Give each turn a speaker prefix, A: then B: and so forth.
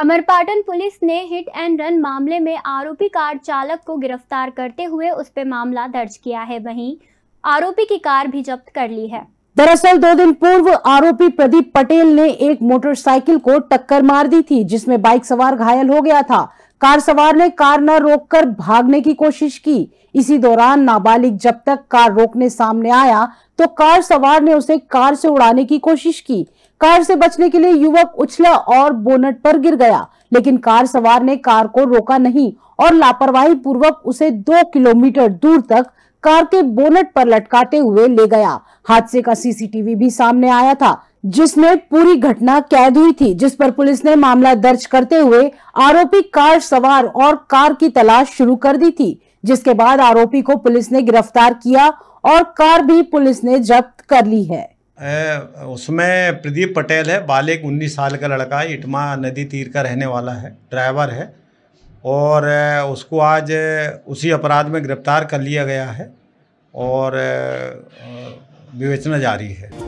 A: Amarpatan police ने hit and run मामले में आरोपी कार चालक को गिरफ्तार करते हुए उस पर मामला दर्ज किया है वहीं आरोपी की कार भी जब्त कर ली है
B: दरअसल दो दिन पूर्व आरोपी प्रदीप पटेल ने एक मोटरसाइकिल को टक्कर मार दी थी जिसमें बाइक सवार घायल हो गया था कार सवार ने कार न रोककर भागने की कोशिश की इसी दौरान नाबालिग जब तक कार रोकने सामने आया तो कार सवार ने उसे कार से उड़ाने की कोशिश की कार से बचने के लिए युवक उछला और बोनट पर गिर गया लेकिन कार सवार ने कार को रोका नहीं और लापरवाही पूर्वक उसे दो किलोमीटर दूर तक कार के बोनट पर लटकाते हुए ले गया हादसे का सीसीटीवी भी सामने आया था जिसमें पूरी घटना कैद हुई थी जिस पर पुलिस ने मामला दर्ज करते हुए आरोपी कार सवार और कार की तलाश शुरू कर दी थी जिसके बाद आरोपी को पुलिस ने गिरफ्तार किया और कार भी पुलिस ने जब्त कर ली है
C: ए, उसमें प्रदीप पटेल है बालिक 19 साल का लड़का इटमा नदी तीर का रहने वाला है ड्राइवर है और उसको आज उसी अपराध में गिरफ्तार कर लिया गया है और विवेचना जारी है